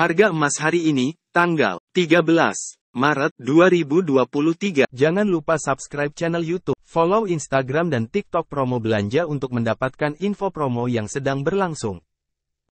Harga emas hari ini, tanggal 13 Maret 2023. Jangan lupa subscribe channel YouTube, follow Instagram dan TikTok promo belanja untuk mendapatkan info promo yang sedang berlangsung.